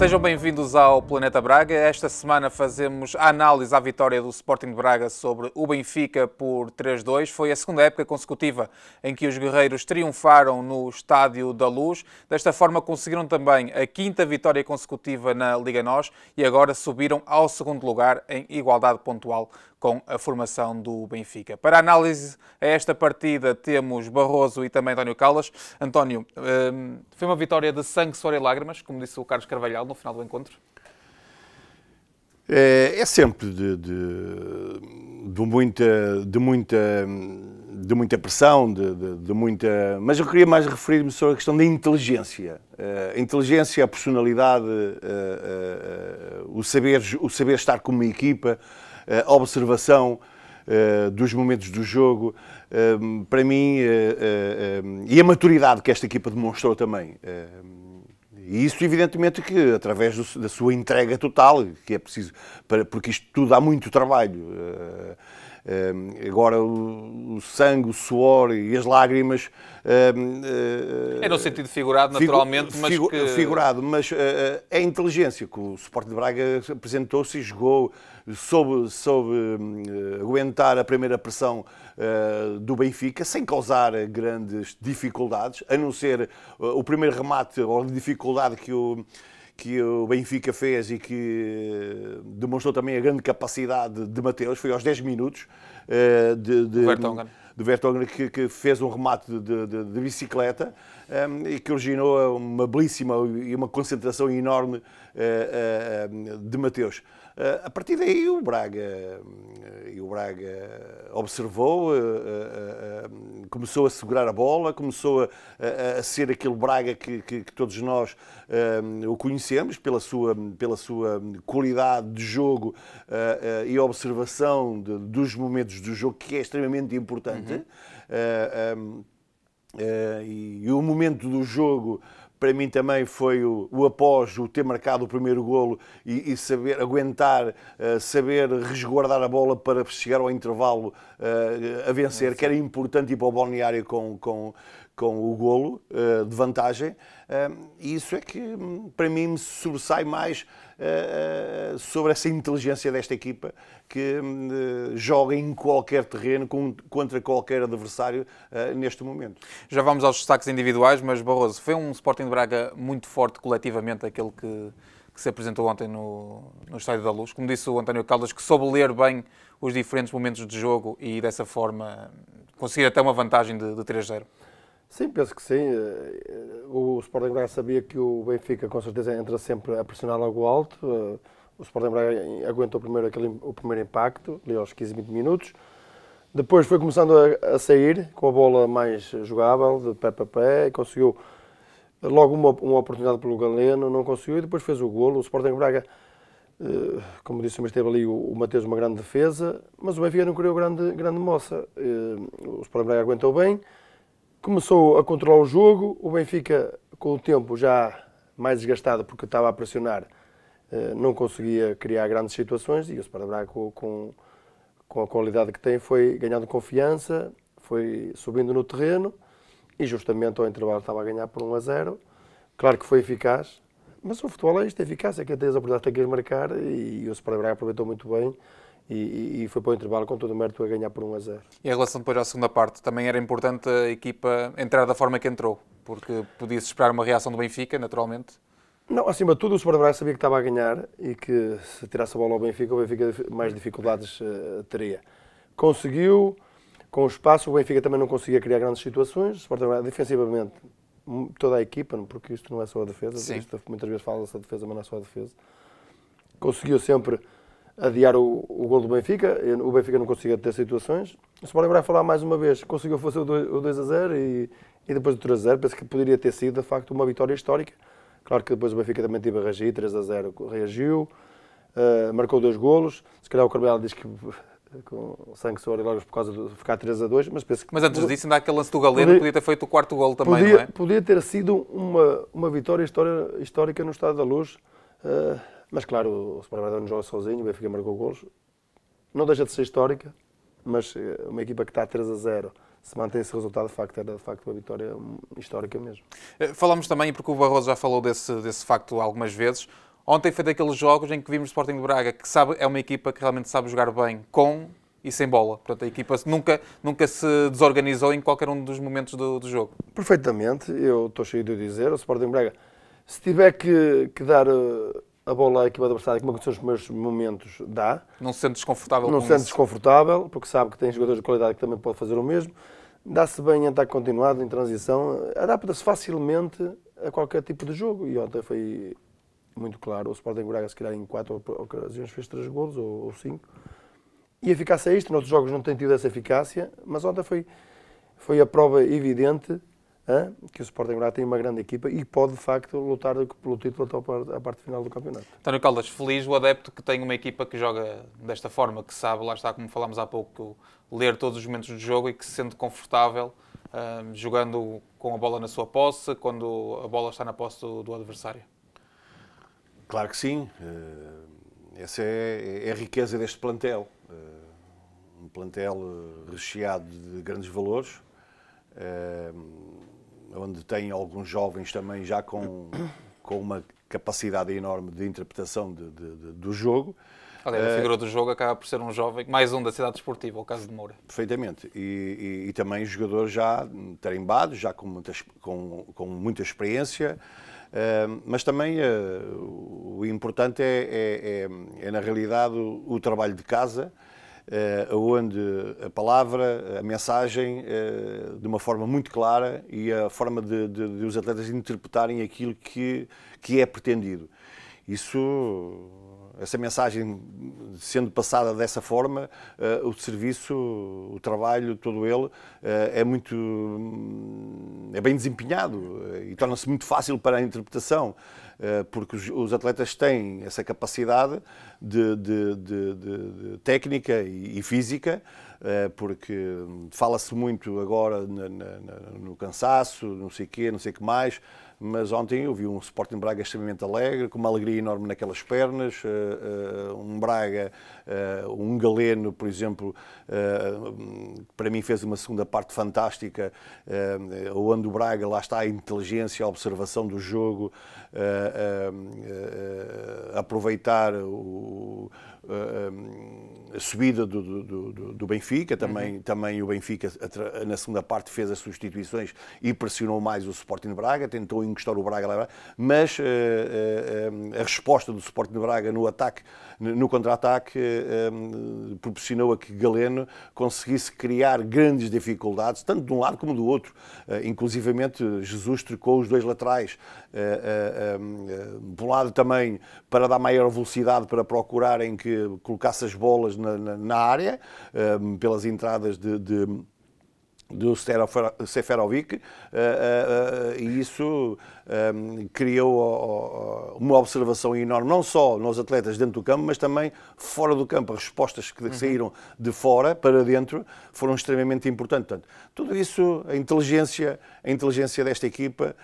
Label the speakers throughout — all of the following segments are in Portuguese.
Speaker 1: Sejam bem-vindos ao Planeta Braga. Esta semana fazemos a análise à vitória do Sporting de Braga sobre o Benfica por 3-2. Foi a segunda época consecutiva em que os guerreiros triunfaram no Estádio da Luz. Desta forma, conseguiram também a quinta vitória consecutiva na Liga NOS e agora subiram ao segundo lugar em igualdade pontual com a formação do Benfica. Para análise a esta partida temos Barroso e também António Calas. António, hum, foi uma vitória de sangue, suor e lágrimas, como disse o Carlos Carvalhal no final do encontro?
Speaker 2: É, é sempre de, de, de, muita, de, muita, de muita pressão, de, de, de muita. Mas eu queria mais referir-me sobre a questão da inteligência. A é, inteligência, a personalidade, é, é, o, saber, o saber estar com uma equipa, a eh, observação eh, dos momentos do jogo, eh, para mim, e a maturidade que esta equipa demonstrou também. E isso, evidentemente, que através do, da sua entrega total, que é preciso, para, porque isto tudo há muito trabalho. Uh, eh, agora, o, o sangue, o suor e as lágrimas. Eh, eh, é no sentido figurado, naturalmente, mas. Figu que... Figurado, mas é a inteligência que o Sporting de Braga apresentou-se e jogou, soube, soube aguentar a primeira pressão do Benfica sem causar grandes dificuldades, a não ser o primeiro remate ou dificuldade que o que o Benfica fez e que eh, demonstrou também a grande capacidade de Mateus, foi aos 10 minutos eh, de, de de Vertonghen que, que, fez um remate de, de, de bicicleta um, ehm, e que originou uma belíssima e uma concentração enorme eh, de Mateus. Eh, a partir daí o Braga, eh, e o Braga observou, eh, começou a segurar a bola, começou a, a ser aquele Braga que, que, que todos nós o conhecemos pela sua, pela sua qualidade de jogo e observação de, dos momentos do jogo, que é extremamente importante. Uhum. Uh, um, uh, e, e o momento do jogo para mim também foi o, o após o ter marcado o primeiro golo e, e saber aguentar, uh, saber resguardar a bola para chegar ao intervalo uh, a vencer, que era importante ir para o balneário com, com, com o golo uh, de vantagem. E isso é que hum, para mim me sobressai mais eh, eh, sobre essa inteligência desta equipa que hum, eh, joga em qualquer terreno contra qualquer adversário
Speaker 1: neste momento. Já vamos aos destaques individuais, mas Barroso, foi um Sporting de Braga muito forte coletivamente aquele que, que se apresentou ontem no, no Estádio da Luz. Como disse o António Caldas, que soube ler bem os diferentes momentos de jogo e dessa forma conseguir até uma vantagem de, de 3-0.
Speaker 3: Sim, penso que sim. Eh, o Sporting Braga sabia que o Benfica com certeza entra sempre a pressionar logo alto. Eh, o Sporting Braga aguentou primeiro aquele, o primeiro impacto, ali aos 15, 20 minutos. Depois foi começando a, a sair com a bola mais jogável, de pé para pé, e conseguiu eh, logo uma, uma, oportunidade pelo Galeno, não conseguiu e depois fez o golo. O Sporting Braga, como disse, o teve ali o, o Mateus uma grande defesa, mas o Benfica não criou grande, grande moça. O Sporting Braga aguentou bem começou a controlar o jogo, o Benfica, com o tempo já mais desgastado porque estava a pressionar, eh, não conseguia criar grandes situações e o Sparta Braga com, com, com a qualidade que tem foi ganhando confiança, foi subindo no terreno e justamente ao intervalo estava a ganhar por 1 a 0. Claro que foi eficaz, mas o futebol é isto, é eficaz, é que tens a oportunidade tem que marcar e o Sparta Braga aproveitou muito bem e, e foi para o intervalo com todo o mérito a ganhar por 1 a 0.
Speaker 1: E em relação depois à segunda parte, também era importante a equipa entrar da forma que entrou, porque podia-se esperar uma reação do Benfica, naturalmente.
Speaker 3: Não, acima de tudo, o Sporting sabia que estava a ganhar e que se tirasse a bola ao Benfica, o Benfica mais dificuldades uh, teria. Conseguiu, com o espaço, o Benfica também não conseguia criar grandes situações. O Sporting defensivamente, toda a equipa, porque isto não é só a defesa, isto, muitas vezes fala-se a defesa, mas não é só a defesa. Conseguiu sempre adiar o, o gol do Benfica. O Benfica não conseguia ter situações. Se me lembrar, falar mais uma vez, conseguiu fazer o 2, a 0 e, e depois o 3 a 0. Penso que poderia ter sido, de facto, uma vitória histórica. Claro que depois o Benfica também teve a reagir, 3 a 0 reagiu, uh, marcou dois golos. Se calhar o Carmelo diz que com sangue, suor e lágrimas por causa de ficar 3 a 2, mas penso que... Mas antes disso, ainda há aquele lance do Galeno, podia, podia ter feito o quarto gol também, podia, não é? Podia ter sido uma, uma vitória histórica no Estado da Luz, uh, mas claro, o Sporting Braga não joga sozinho, o Benfica marcou gols. Não deixa de ser histórica, mas eh, uma equipa que está 3 a 0 se mantém esse
Speaker 1: resultado, de facto, era de facto uma vitória hum, histórica mesmo. Eh, Falámos também, porque o Barroso já falou desse, desse facto algumas vezes, ontem foi daqueles jogos em que vimos o Sporting de Braga, que sabe, é uma equipa que realmente sabe jogar bem com e sem bola. Portanto, a equipa nunca, nunca se desorganizou em qualquer um dos momentos do, do jogo.
Speaker 3: Perfeitamente, eu estou cheio de dizer, o Sporting Braga, se tiver que, que dar uh, a bola à equipa adversária, como aconteceu nos primeiros momentos, dá.
Speaker 1: Não se sente desconfortável Não se sente
Speaker 3: desconfortável, porque sabe que tem jogadores de qualidade que também podem fazer o mesmo. Dá-se bem em ataque continuado, em transição. Adapta-se facilmente a qualquer tipo de jogo. E ontem foi muito claro. O Sporting Braga, se calhar, em quatro ocasiões fez três golos ou, ou cinco. E a eficácia é isto. Noutros jogos não tem tido essa eficácia, mas ontem foi, foi a prova evidente que o Sporting Braga tem uma grande equipa e pode, de facto, lutar pelo título até a parte final do campeonato.
Speaker 1: António Caldas, feliz o adepto que tem uma equipa que joga desta forma, que sabe, lá está, como falámos há pouco, ler todos os momentos do jogo e que se sente confortável hum, jogando com a bola na sua posse, quando a bola está na posse do, do adversário.
Speaker 2: Claro que sim. Eh, essa é, é a riqueza deste plantel. Eh, um plantel recheado de grandes valores eh, onde tem alguns jovens também já com, com uma capacidade enorme de interpretação de, de, de, do jogo. Aliás, a eh, figura do jogo
Speaker 1: acaba por ser um jovem, mais um da cidade esportiva, o caso de Moura.
Speaker 2: Perfeitamente. E, e, e também jogador já tarimbado, já com muita, com, com muita experiência. Uh, mas também uh, o importante é, é, é, é, na realidade, o, o trabalho de casa eh, onde a palavra, a mensagem, eh, de uma forma muito clara e a forma de, de, de os atletas interpretarem aquilo que, que é pretendido. Isso, essa mensagem sendo passada dessa forma, eh, o serviço, o trabalho, todo ele, eh, é muito. Hum, é bem desempenhado eh, e torna-se muito fácil para a interpretação, porque os atletas têm essa capacidade de, de, de, de técnica e física. Eh, porque hum, fala-se muito agora no, cansaço, não sei o quê, não sei o que mais, mas ontem eu vi um Sporting Braga extremamente alegre, com uma alegria enorme naquelas pernas, eh, eh, um Braga, um Galeno, por exemplo, hum, para mim fez uma segunda parte fantástica, onde o Braga, lá está a inteligência, a observação do jogo, hum, aproveitar o a eh, eh, subida do, do, do, do Benfica, também, uhum. também o Benfica na segunda parte fez as substituições e pressionou mais o Sporting de Braga, tentou encostar o Braga mas eh, a resposta do Sporting de Braga no ataque no contra-ataque ehm, proporcionou a que Galeno conseguisse criar grandes dificuldades, tanto de um lado como do outro. Eh, inclusivamente, Jesus trocou os dois laterais. Eh, eh, ehm, por um lado, também para dar maior velocidade, para procurarem que colocasse as bolas na, área, ehm, pelas entradas de do Seferovic, uh, uh, uh, e isso um, criou uma observação enorme, não só nos atletas dentro do campo, mas também fora do campo. As respostas que uhum. saíram de fora para dentro foram extremamente importantes. Portanto, tudo isso, a inteligência, a inteligência desta equipa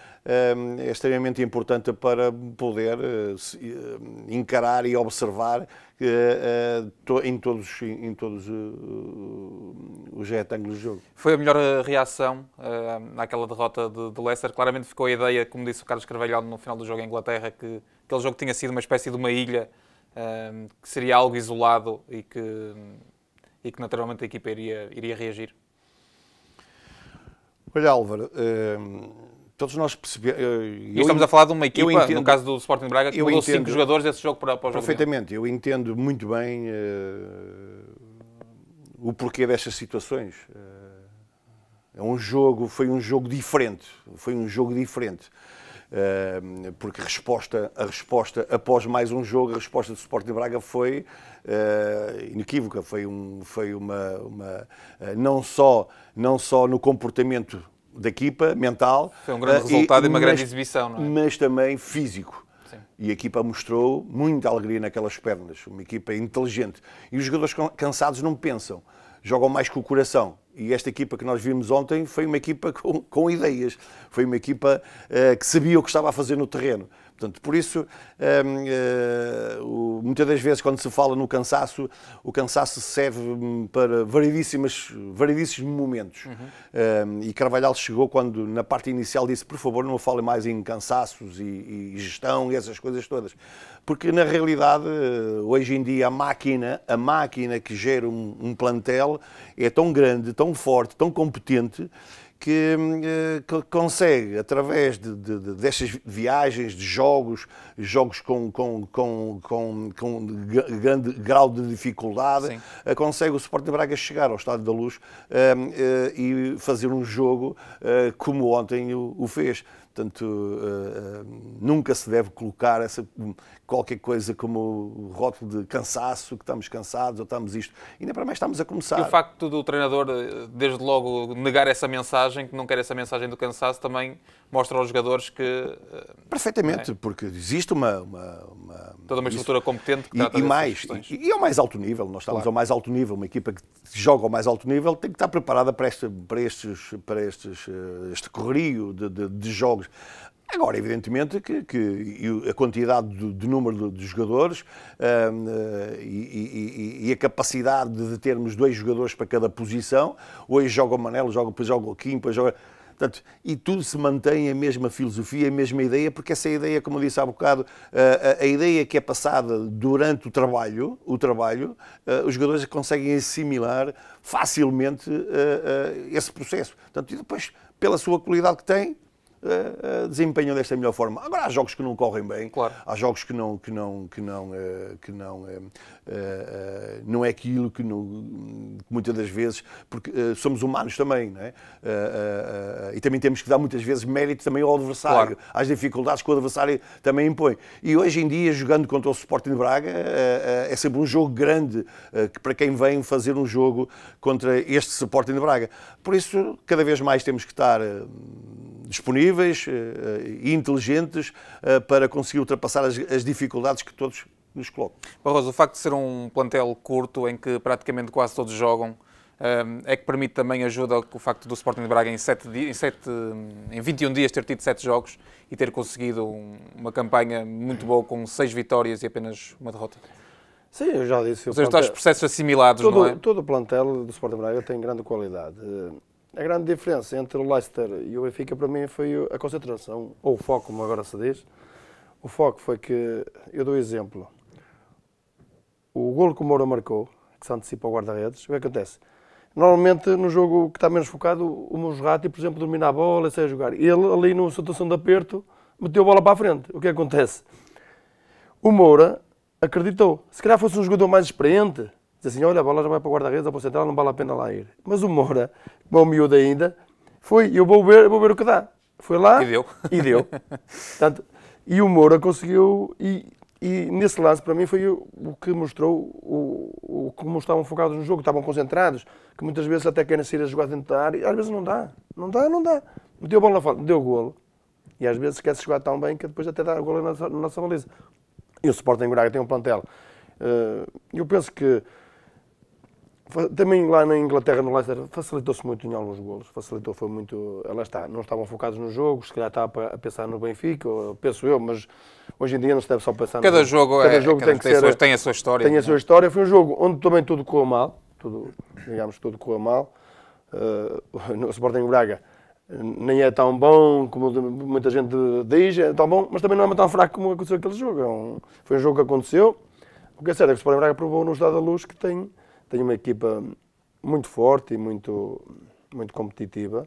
Speaker 2: um, é extremamente importante para poder encarar e observar eh, eh, em todos, em todos eh, os retângulos do jogo.
Speaker 1: Foi a melhor reação naquela derrota de, Leicester. Claramente ficou a ideia, como disse o Carlos Carvalho no final do jogo em Inglaterra, que aquele jogo tinha sido uma espécie de uma ilha, que seria algo isolado e que, e que naturalmente a equipa iria, iria reagir.
Speaker 2: Olha, Álvaro, hum todos nós percebemos. Eh, e estamos a falar de uma equipa, entendo, no caso do Sporting Braga, que mudou entendo, cinco jogadores desse jogo para, para o jogo. Perfeitamente, eu entendo muito bem uh, o porquê destas situações. Uh, é um jogo, foi um jogo diferente, foi um jogo diferente. Uh, porque resposta, a resposta, após mais um jogo, a resposta do Sporting Braga foi uh, inequívoca, foi, um, foi uma, uma não, só, não só no comportamento da equipa, mental. Foi um grande ah, resultado e, e uma grande mas, exibição, não é? Mas também físico. Sim. E a equipa mostrou muita alegria naquelas pernas, uma equipa inteligente. E os jogadores cansados não pensam, jogam mais com o coração. E esta equipa que nós vimos ontem foi uma equipa com, com ideias, foi uma equipa uh, que sabia o que estava a fazer no terreno. Portanto, por isso, ehm, eh, muitas das vezes, quando se fala no cansaço, o cansaço serve hum, para variedíssimas, variedíssimos momentos. Uhum. Ehm, e Carvalhal chegou quando, na parte inicial, disse: por favor, não fale mais em cansaços e, e gestão e essas coisas todas. Porque, na realidade, eh, hoje em dia, a máquina, a máquina que gera um, um plantel é tão grande, tão forte, tão competente eh, que, consegue, através de, de, de, destas viagens, de jogos, jogos com, com, com, com, com grande grau de dificuldade, Sim. Eh, consegue o Sporting Braga chegar ao Estádio da Luz eh, e fazer um jogo como ontem o, o fez. Portanto, nunca se deve colocar essa qualquer coisa como rótulo de cansaço, que estamos cansados ou estamos isto. Ainda para mais estamos a começar. E o
Speaker 1: facto do treinador, eh, desde logo, negar essa mensagem, que não quer essa mensagem do cansaço, também mostra aos jogadores que. Eh, Perfeitamente,
Speaker 2: é? porque existe uma, uma, uma. Toda uma estrutura isso. competente que trata e, e mais e, e ao mais alto nível, nós estamos claro. ao mais alto nível, uma equipa que joga ao mais alto nível tem que estar preparada para, este, para estes, para estes, eh, este correrio de, de, de jogos. Agora, evidentemente, que, que a quantidade de, de número de, de jogadores uh, e, e, e, a capacidade de termos dois jogadores para cada posição, hoje joga o Manelo, joga, depois joga o Kim, depois joga. Portanto, e tudo se mantém a mesma filosofia, a mesma ideia, porque essa ideia, como eu disse há bocado, eh, a, a ideia que é passada durante o trabalho, o trabalho, eh, os jogadores conseguem assimilar facilmente esse processo. Portanto, e depois, pela sua qualidade que tem, uh, desempenham desta melhor forma. Agora há jogos que não correm bem, claro. há jogos que não que não que não uh, que não uh, não é aquilo que, não, que muitas das vezes porque somos humanos também, não é? e também temos que dar muitas vezes mérito também ao adversário, claro. às dificuldades que o adversário também impõe. E hoje em dia jogando contra o Sporting de Braga é sempre um jogo grande que para quem vem fazer um jogo contra este Sporting de Braga. Por isso cada vez mais temos que estar disponíveis e eh, eh, inteligentes eh, para conseguir ultrapassar as, dificuldades que todos nos colocam.
Speaker 1: Barroso, o facto de ser um plantel curto em que praticamente quase todos jogam, é que permite também ajuda o facto do Sporting de Braga em, em, em 21 dias ter tido 7 jogos e ter conseguido uma campanha muito boa com 6 vitórias e apenas uma derrota? Sim, eu já disse. Ou seja, plantel... os processos assimilados, todo, não é?
Speaker 3: Todo o plantel do Sporting Braga tem grande qualidade. A grande diferença entre o Leicester e o Benfica para mim foi a concentração, ou o foco, como agora se diz. O foco foi que, eu dou exemplo, o golo que o Moura marcou, que se antecipa ao guarda-redes, o que é acontece? Normalmente, no jogo que está menos focado, o Mosrati, por exemplo, domina a bola e sai a jogar. Ele, ali numa situação de aperto, meteu a bola para a frente. O é que acontece? O Moura acreditou. Se calhar fosse um jogador mais experiente, diz assim, olha, a bola já vai para o guarda-redes ou para o central, não vale a pena lá ir. Mas o Moura, como é um miúdo ainda, foi, eu vou ver, vou ver o que dá. Foi lá e deu. E, deu. Portanto, e o Moura conseguiu, e, e nesse lance para mim foi o que mostrou o, o como estavam focados no jogo, estavam concentrados, que muitas vezes até querem sair a jogar dentro da área, às vezes não dá, não dá, não dá. Meteu a bola lá fora, deu o golo, e às vezes esquece de jogar tão bem que depois até dá o golo na, na nossa baliza. E o Sporting Braga tem um plantel. Eh, eu penso que também lá na Inglaterra, no Leicester, facilitou-se muito em alguns golos. Facilitou, foi muito. Ela eh, está, não estavam focados no jogo, se calhar estava a pensar no Benfica, penso eu, mas hoje em dia não se deve só pensar cada no jogo. Cada é, jogo cada tem, tem, ser, sua, tem, a sua história. Tem a é? sua história. Foi um jogo onde também tudo correu mal, tudo, digamos, tudo correu mal. Uh, no Sporting Braga nem é tão bom como muita gente diz, é tão bom, mas também não é tão fraco como aconteceu aquele jogo. É um, foi um jogo que aconteceu. O que é certo é que o Sporting Braga provou no Estado da Luz que tem tenho uma equipa muito forte e muito, muito competitiva.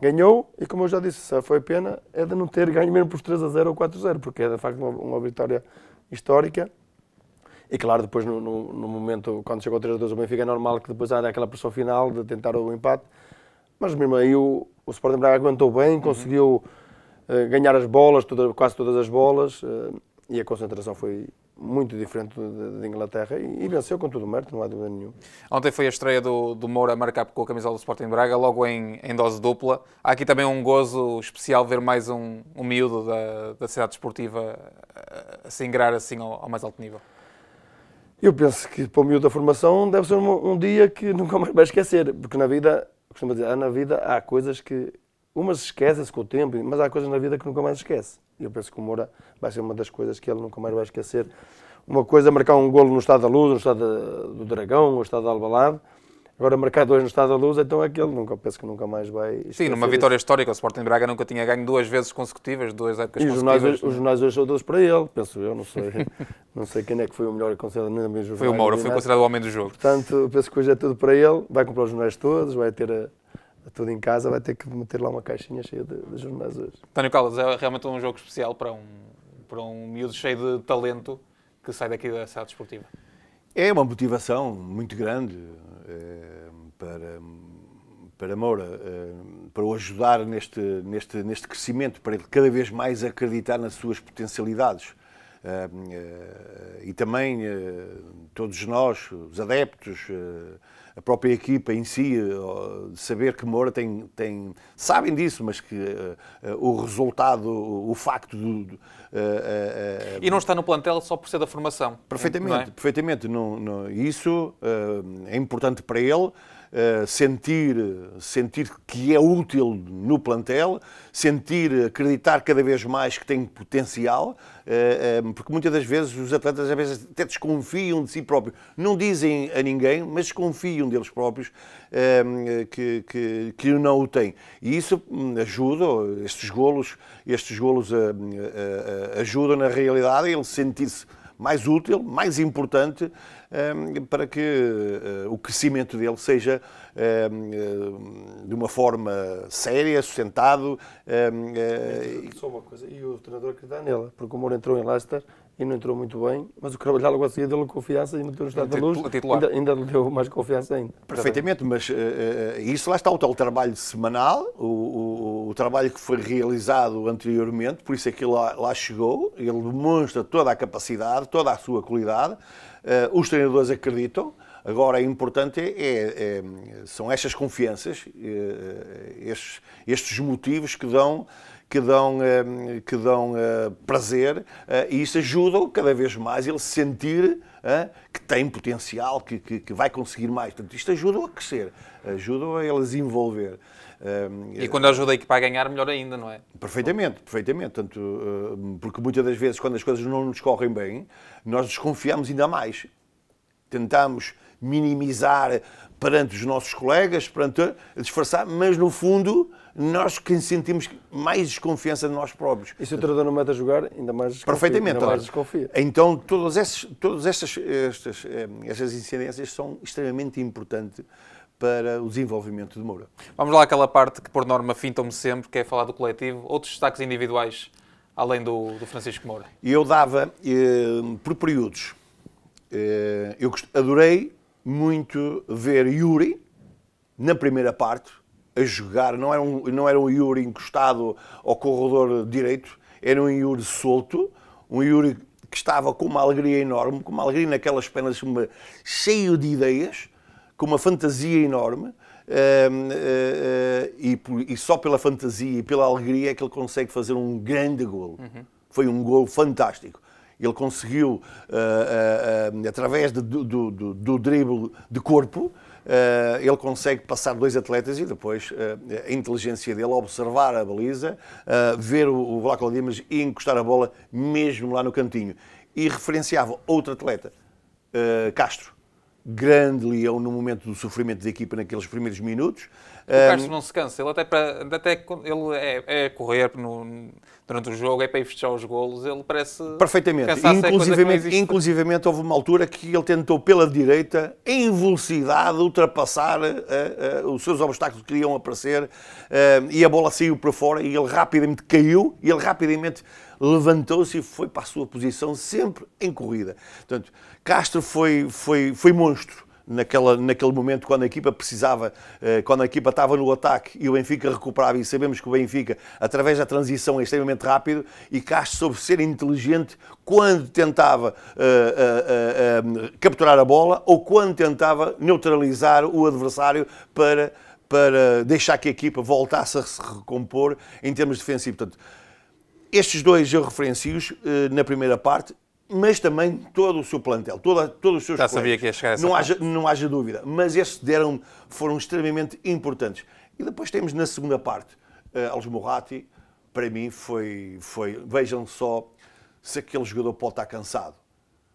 Speaker 3: Ganhou e, como eu já disse, foi pena é de não ter ganho mesmo por 3 a 0 ou 4 a 0, porque é de facto uma, uma vitória histórica. E claro, depois no, no, no momento, quando chegou 3 a 2 o Benfica, é normal que depois há aquela pressão final de tentar o empate. Mas mesmo aí o, o Sporting Braga aguentou bem, uhum. conseguiu uh, ganhar as bolas, toda, quase todas as bolas, uh, e a concentração foi, muito diferente da Inglaterra e, venceu com todo o mérito, não há
Speaker 1: dúvida nenhuma. Ontem foi a estreia do, do Moura a marcar com a camisola do Sporting Braga, logo em, em dose dupla. Há aqui também um gozo especial ver mais um, um miúdo da, da cidade desportiva a, a se ingrar assim ao, ao, mais alto nível.
Speaker 3: Eu penso que para o miúdo da formação deve ser um, um dia que nunca mais vai esquecer, porque na vida, costumo dizer, ah, na vida há coisas que algumas esquece se com o tempo, mas há coisas na vida que nunca mais esquece. E eu penso que o Moura vai ser uma das coisas que ele nunca mais vai esquecer. Uma coisa é marcar um golo no Estado da Luz, no Estado do Dragão, no Estado da Albalade. Agora marcar dois no Estado da Luz, então é que ele nunca, penso que nunca mais vai. Sim, numa vitória
Speaker 1: isso. histórica, o Sporting Braga nunca tinha ganho duas vezes consecutivas, duas épocas e consecutivas. Jornais, os
Speaker 3: jornais hoje são dois para ele, penso eu, não sei, não sei quem é que foi o melhor considerado nem mesmo Foi o Moura, foi considerado o homem do jogo. Portanto, penso que hoje é tudo para ele, vai comprar os jornais todos, vai ter a, tudo em casa, vai ter que meter lá uma caixinha cheia de, de jornais hoje.
Speaker 1: António Caldas, é realmente um jogo especial para um, para um miúdo cheio de talento que sai daqui da cidade desportiva.
Speaker 3: É uma
Speaker 2: motivação muito grande é, para, para Moura, é, para o ajudar neste, neste, neste crescimento, para ele cada vez mais acreditar nas suas potencialidades. Eh, eh, e também eh, todos nós, os adeptos, a própria equipa em si, saber que Moura tem, tem sabem disso, mas que o resultado, o, facto do. e
Speaker 1: não está no plantel só por ser da formação. Perfeitamente, não é?
Speaker 2: perfeitamente. não isso é importante para ele. Eh, sentir, sentir que é útil no plantel, sentir, acreditar cada vez mais que tem potencial, eh, eh, porque muitas das vezes os atletas às vezes até desconfiam de si próprios. Não dizem a ninguém, mas desconfiam deles próprios que, que, que não o têm. E isso hum, ajuda, estes golos, estes golos ajudam na realidade ele sentir-se mais útil, mais importante Ehm, para que eh, o crescimento dele seja ehm, eh, de uma forma
Speaker 3: séria, sustentado. Ehm, eh, Só uma coisa, e o treinador acreditar nela, porque o Moura entrou em Leicester e não entrou muito bem, mas o Carvalhal logo a seguir deu-lhe confiança e meteu no estado da luz, ainda, ainda lhe deu mais confiança ainda. Perfeitamente,
Speaker 2: mas uh, isso lá está o tal trabalho semanal, o, o, o, trabalho que foi realizado anteriormente, por isso é que ele lá, lá chegou, ele demonstra toda a capacidade, toda a sua qualidade, eh, os treinadores acreditam. Agora, é importante é, é, são estas confianças, eh, eh, estes, estes motivos que dão que dão, que dão prazer e isso ajuda cada vez mais ele sentir que tem potencial, que, que, que vai conseguir mais. Portanto, isto ajuda a crescer, ajuda a eles envolver e ehm, quando
Speaker 1: ajuda a equipa a ganhar, melhor ainda, não é?
Speaker 2: Perfeitamente, perfeitamente. Tanto, eh, porque muitas das vezes, quando as coisas não nos correm bem, nós desconfiamos ainda mais. Tentamos minimizar perante os nossos colegas, perante disfarçar, mas no fundo
Speaker 3: nós que sentimos mais desconfiança de nós próprios. E se o treinador não mete a jogar, ainda mais desconfia.
Speaker 2: Perfeitamente. Ainda mais desconfia. Então, todas, essas, todas eh, estas, estas, eh, estas incidências são extremamente importantes para o desenvolvimento de Moura.
Speaker 1: Vamos lá àquela parte que, por norma, fintam-me sempre, que é falar do coletivo. Outros destaques individuais, além do, do Francisco Moura?
Speaker 2: Eu dava eh, por períodos. Eh, eu adorei muito ver Yuri, na primeira parte, a jogar. Não era um, não era um Yuri encostado ao corredor direito, era um Yuri solto, um Yuri que estava com uma alegria enorme, com uma alegria naquelas penas, cheio de ideias, com uma fantasia enorme. Ehm, eh, eh, e, e só pela fantasia e pela alegria é que ele consegue fazer um grande golo. Uhum. Foi um golo fantástico. Ele conseguiu, uh, uh, uh, através de, do, do, do drible de corpo, ele consegue passar dois atletas e depois a inteligência dele, observar a baliza, ver o, o Vlaco Dimas e encostar a bola mesmo lá no cantinho. E referenciava outro atleta, Castro grande Leão no momento do sofrimento da equipa naqueles primeiros minutos. O Castro
Speaker 1: não se cansa, ele até, para, até ele é, é correr no, durante o jogo, é para ir fechar os golos, ele parece. Perfeitamente. É inclusivamente,
Speaker 2: inclusivamente houve uma altura que ele tentou pela direita, em velocidade, ultrapassar uh, uh, os seus obstáculos que iam aparecer uh, e a bola saiu para fora e ele rapidamente caiu e ele rapidamente levantou-se e foi para a sua posição sempre em corrida. Portanto, Castro foi, foi, foi monstro naquela, naquele momento quando a equipa precisava, eh, quando a equipa estava no ataque e o Benfica recuperava, e sabemos que o Benfica, através da transição, é extremamente rápido, e Castro soube ser inteligente quando tentava uh, uh, uh, capturar a bola ou quando tentava neutralizar o adversário para para deixar que a equipa voltasse a se recompor em termos defensivos. Portanto, estes dois eu referencio-os eh, na primeira parte, mas também todo o seu plantel, toda, todos os seus Já sabia que ia chegar a essa não haja, não haja dúvida. Mas estes deram, foram extremamente importantes. E depois temos na segunda parte, uh, eh, Alsmorrati, para mim foi, foi, vejam só se aquele jogador pode estar cansado.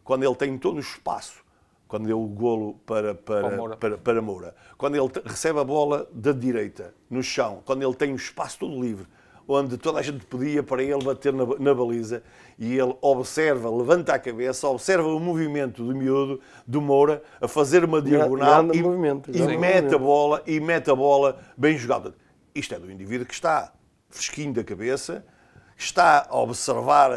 Speaker 2: Quando ele tem todo o espaço, quando deu o golo para, para, para Moura. Para, para Moura, quando ele recebe a bola da direita, no chão, quando ele tem o espaço todo livre, onde toda a gente pedia para ele bater na, na, baliza e ele observa, levanta a cabeça, observa o movimento do miúdo, do Moura, a fazer uma diagonal e, e, e mete a bola e mete a bola bem jogada. Isto é do indivíduo que está fresquinho da cabeça, está a observar uh,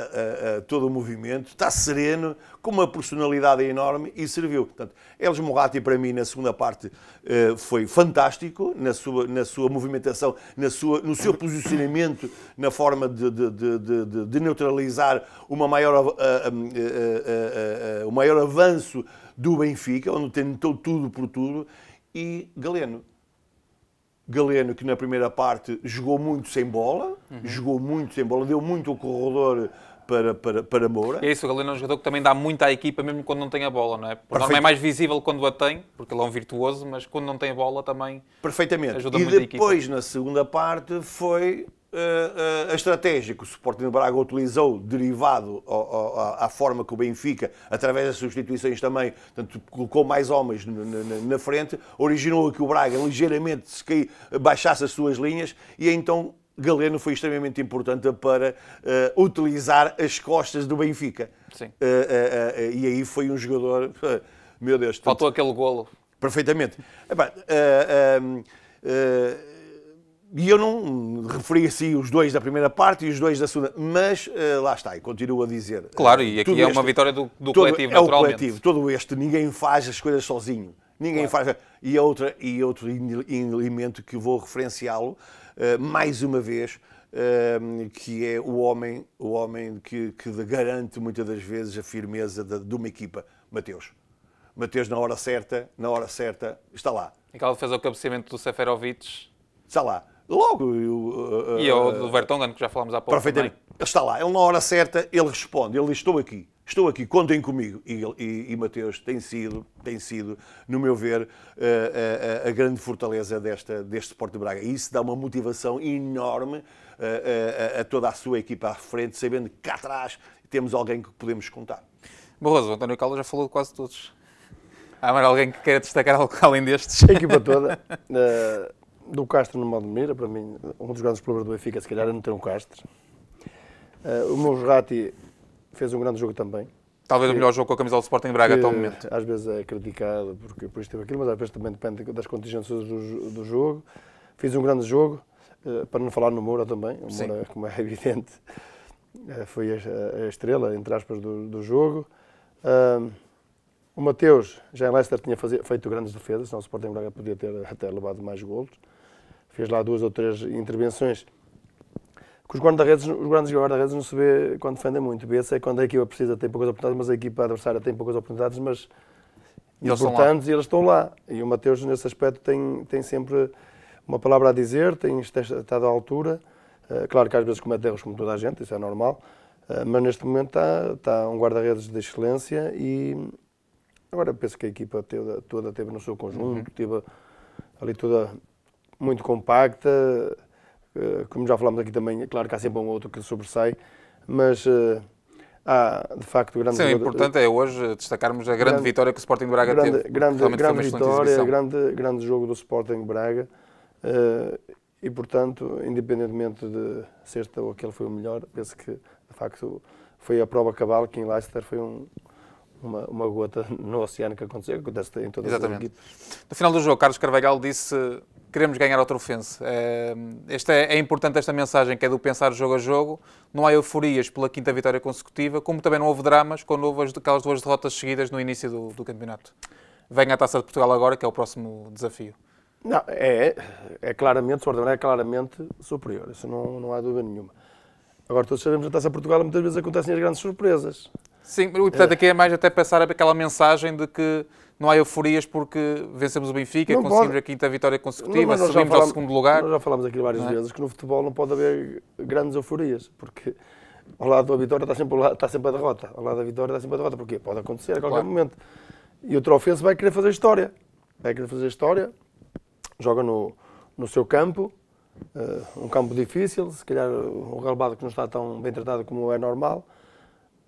Speaker 2: uh, todo o movimento, está sereno, com uma personalidade enorme e serviu. Portanto, Elis Morati, para mim, na segunda parte, uh, foi fantástico na sua, na sua movimentação, na sua, no seu posicionamento, na forma de, de, de, de neutralizar uma maior, o maior avanço do Benfica, onde tentou tudo por tudo. E Galeno, Galeno, que na primeira parte jogou muito sem bola, uhum. jogou muito sem bola, deu muito o corredor para, para, para
Speaker 1: Moura. É isso, o Galeno é um jogador que também dá muito à equipa, mesmo quando não tem a bola, não é? Não é mais visível quando a tem, porque ele é um virtuoso, mas quando não tem a bola também Perfeitamente. ajuda e muito a equipa. E depois,
Speaker 2: na segunda parte, foi a eh, eh, estratégia que o Sporting Braga utilizou, derivado à forma que o Benfica, através das substituições também, portanto, colocou mais homens na, frente, originou que o Braga ligeiramente se caí, baixasse as suas linhas e então Galeno foi extremamente importante para uh, utilizar as costas do Benfica. Sim. Uh, uh, e aí foi um jogador. meu Deus. Faltou aquele golo. Perfeitamente. Epá, e eu não referi assim os dois da primeira parte e os dois da segunda, mas uh, lá está, e continuo a dizer. Eh, claro, e aqui é este, uma vitória do, do todo, coletivo, É o coletivo, todo este, ninguém faz as coisas sozinho. Ninguém claro. faz. E, outra, e outro elemento que vou referenciá-lo uh, mais uma vez, uh, que é o homem, o homem que, que garante muitas das vezes a firmeza de, de uma equipa, Mateus. Mateus, na hora certa, na hora certa, está lá.
Speaker 1: e Aquela fez o cabeceamento do Seferovic. Está lá. Logo.
Speaker 2: Eu,
Speaker 1: uh, e o do Vertonghen, que já falámos há pouco. Também. Ele
Speaker 2: está lá, ele na hora certa, ele responde, ele diz: Estou aqui, estou aqui, contem comigo. E, e, e Mateus tem sido, tem sido, no meu ver, uh, uh, a, grande fortaleza desta, deste Sport de Braga. E isso dá uma motivação enorme a, a toda a sua equipa à frente, sabendo que cá atrás temos alguém
Speaker 1: que podemos contar. Barroso, o António Carlos já falou de quase todos. Há mais alguém que queira destacar algo além destes? A equipa toda. Uh,
Speaker 3: do Castro no me para mim, um dos grandes problemas do Benfica, se calhar, é não ter um Castro. Uh, o Monserrati fez um grande jogo também. Talvez que, o melhor jogo com a camisola do Sporting Braga que, até o momento. Às vezes é criticado porque por isto e aquilo, mas às vezes também depende das contingências do, do jogo. Fiz um grande jogo, uh, para não falar no Moura também. O Moura, como é evidente, uh, foi a, a, estrela, entre aspas, do, do jogo. Uh, o Mateus, já em Leicester, tinha feito grandes defesas, senão o Sporting Braga podia ter até levado mais golos fez lá duas ou três intervenções. os guarda-redes, os grandes guarda-redes não se vê quando defendem muito. Vê-se é quando a equipa precisa, tem poucas oportunidades, mas a equipa adversária tem poucas oportunidades, mas eles importantes e eles estão lá. E o Mateus, nesse aspecto, tem, tem sempre uma palavra a dizer, tem estado à altura. Uh, claro que às vezes comete erros como toda a gente, isso é normal, uh, mas neste momento está, um guarda-redes de excelência e agora penso que a equipa toda, toda teve no seu conjunto, uhum. teve ali toda muito compacta, eh, como já falámos aqui também, é claro que há sempre um outro que sobressai, mas eh, há de facto grande Sim, o importante é
Speaker 1: hoje destacarmos a grande, grande vitória que o Sporting Braga grande, teve. Grande, grande vitória, grande,
Speaker 3: grande jogo do Sporting Braga eh, e, portanto, independentemente de ser ou aquele foi o melhor, penso que de facto foi a prova cabal que em Leicester foi um, uma, uma, gota no oceano que aconteceu, acontece em todas Exatamente. as
Speaker 1: equipes. No final do jogo, Carlos Carvalhal disse queremos ganhar ao Trofense. Ehm, esta é, é, importante esta mensagem que é do pensar jogo a jogo. Não há euforias pela quinta vitória consecutiva, como também não houve dramas quando houve aquelas duas derrotas seguidas no início do, do campeonato. vem a Taça de Portugal agora, que é o próximo desafio.
Speaker 3: Não, é, é claramente, o é claramente superior, isso não, não há dúvida nenhuma. Agora, todos sabemos que a Taça de Portugal muitas vezes acontecem as grandes surpresas.
Speaker 1: Sim, portanto é. aqui é mais até pensar aquela mensagem de que não há euforias porque vencemos o Benfica, não conseguimos pode. a quinta vitória consecutiva, não, subimos falamos, ao segundo lugar. Nós já falámos
Speaker 3: aqui várias é? vezes que no futebol não pode haver grandes euforias, porque ao lado da vitória está sempre, está sempre a derrota. Ao lado da vitória está sempre a derrota. Porquê? Pode acontecer a qualquer claro. momento. E o Trofense vai querer fazer história. Vai querer fazer história, joga no, no seu campo, uh, um campo difícil, se calhar um relevado que não está tão bem tratado como é normal.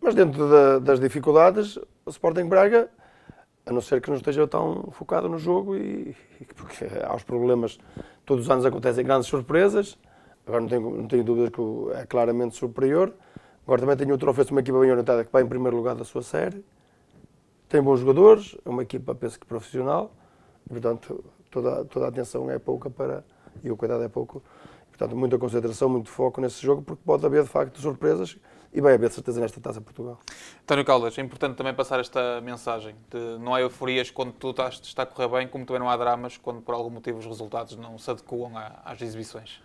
Speaker 3: Mas dentro da, das dificuldades, o Sporting Braga a não ser que não esteja tão focado no jogo e, e porque há os problemas, todos os anos acontecem grandes surpresas, agora não tenho, não tenho dúvidas que é claramente superior, agora também tenho outra oferta, uma equipa bem orientada que vai em primeiro lugar da sua série, tem bons jogadores, é uma equipa, penso que profissional, portanto toda, toda a atenção é pouca para, e o cuidado é pouco, portanto muita concentração, muito foco nesse jogo, porque pode haver de facto surpresas e vai haver certeza nesta Taça Portugal.
Speaker 1: António Caldas, é importante também passar esta mensagem de não há euforias quando tudo está a correr bem, como também não há dramas quando por algum motivo os resultados não se adequam às exibições.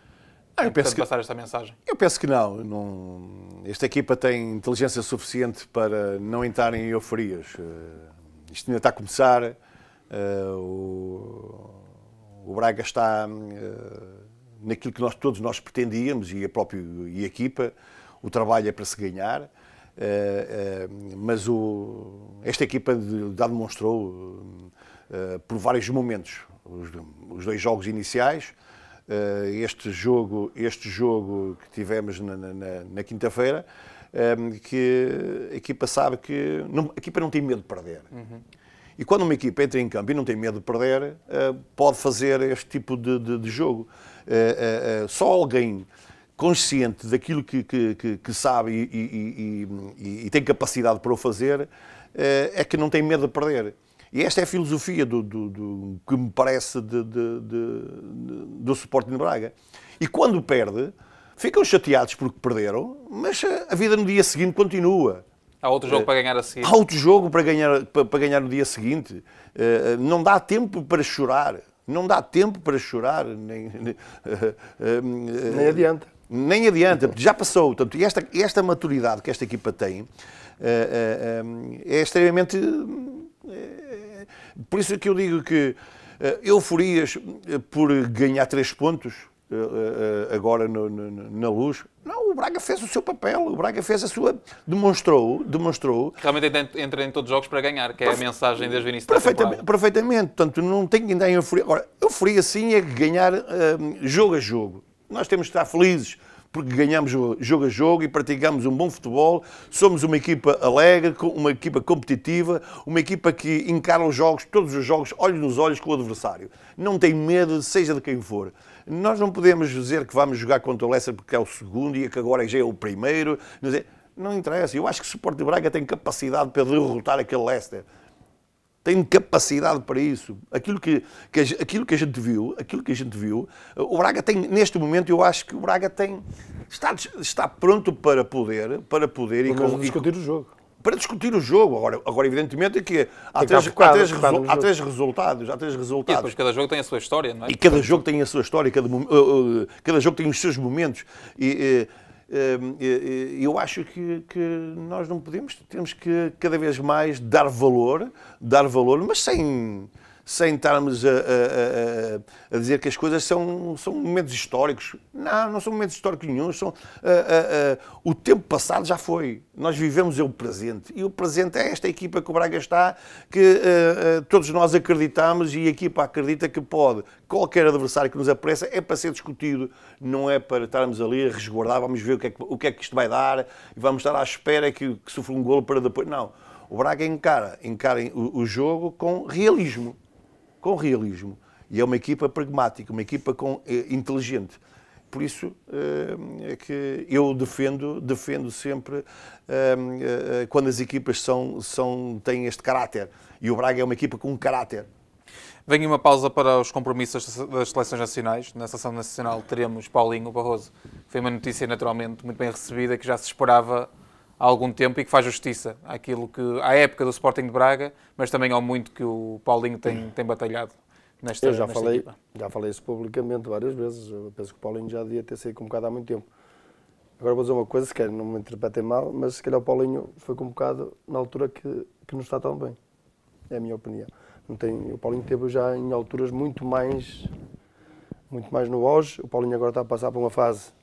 Speaker 1: Ah, eu é penso que, passar esta mensagem.
Speaker 2: Eu penso que não, não. Esta equipa tem inteligência suficiente para não entrar em euforias. Eh, isto ainda está a começar. Eh, o, o Braga está eh, naquilo que nós, todos nós pretendíamos e a própria e a equipa o trabalho é para se ganhar, eh, eh, mas o, esta equipa já demonstrou eh, por vários momentos, os, os dois jogos iniciais, este jogo, este jogo que tivemos na, na, na quinta-feira, que a equipa sabe que não, a equipa não tem medo de perder. Uhum. E quando uma equipa entra em campo e não tem medo de perder, pode fazer este tipo de, de, de jogo. Só alguém consciente daquilo que, que, que, que sabe e, e, e, e, tem capacidade para o fazer, eh, é que não tem medo de perder. E esta é a filosofia do, do, do que me parece de, de, de, do suporte de Braga. E quando perde, ficam chateados porque perderam, mas eh, a vida no dia seguinte continua.
Speaker 1: Há outro jogo eh, para ganhar a seguir. Há outro
Speaker 2: jogo para ganhar, para ganhar no dia seguinte. Não dá tempo para chorar. Não dá tempo para chorar. Nem, nem, nem adianta. Nem adianta, porque já passou. Portanto, esta, esta maturidade que esta equipa tem eh, eh, eh, é extremamente. Por isso é que eu digo que euforias por ganhar três pontos agora no, no, na luz. Não, o Braga fez o seu papel, o Braga fez a sua. demonstrou, demonstrou.
Speaker 1: Realmente entra em todos os jogos para ganhar, que é a mensagem desde o início perfeitamente,
Speaker 2: da Perfeitamente, portanto, não tem que andar em euforia. Agora, euforia sim é ganhar um, jogo a jogo. Nós temos de estar felizes porque ganhamos jogo a jogo e praticamos um bom futebol. Somos uma equipa alegre, uma equipa competitiva, uma equipa que encara os jogos, todos os jogos, olhos nos olhos com o adversário. Não tem medo, seja de quem for. Nós não podemos dizer que vamos jogar contra o Leicester porque é o segundo e que agora já é o primeiro. Não interessa. Eu acho que o Sport de Braga tem capacidade para derrotar aquele Leicester tem capacidade para isso. Aquilo que, que, aquilo que a gente viu, aquilo que a gente viu, o Braga tem, neste momento, eu acho que o Braga tem, está, está pronto para poder, para poder e, com, discutir e, o jogo. Para discutir o jogo. Agora, agora evidentemente, é que há, três, há, três, resu, há três resultados. Há
Speaker 1: três resultados. E depois cada jogo tem a sua história, não é? E cada
Speaker 2: jogo tem a sua história, cada, uh, uh, cada jogo tem os seus momentos. E, uh, Hum, eu acho que, que, nós não podemos, temos que cada vez mais dar valor, dar valor, mas sem, sem estarmos a, a, a, dizer que as coisas são, são momentos históricos. Não, não são momentos históricos nenhum. São, uh, uh, uh, o tempo passado já foi. Nós vivemos é o presente. E o presente é esta equipa que o Braga está, que todos nós acreditamos e a equipa acredita que pode. Qualquer adversário que nos apareça é para ser discutido, não é para estarmos ali a resguardar, vamos ver o que é que, o que, é que isto vai dar e vamos estar à espera que, que sofra um golo para depois. Não. O Braga encara, encara o, o jogo com realismo com realismo. E é uma equipa pragmática, uma equipa com, é, inteligente. Por isso eh, é que eu defendo, defendo sempre é, quando as equipas são, são, têm este caráter. E o Braga é uma equipa com caráter.
Speaker 1: vem uma pausa para os compromissos das seleções nacionais. Na seleção nacional teremos Paulinho Barroso. Foi uma notícia naturalmente muito bem recebida que já se esperava há algum tempo e que faz justiça àquilo que à época do Sporting de Braga, mas também ao muito que o Paulinho tem, tem batalhado. Nesta, eu já falei, equipa.
Speaker 3: já falei isso publicamente várias vezes. Eu penso que o Paulinho já devia ter sido convocado há muito tempo. Agora vou dizer uma coisa, se calhar não me interpretem mal, mas se calhar o Paulinho foi convocado na altura que, que não está tão bem. É a minha opinião. Não tem, o Paulinho teve já em alturas muito mais muito mais no auge. O Paulinho agora está a passar por uma fase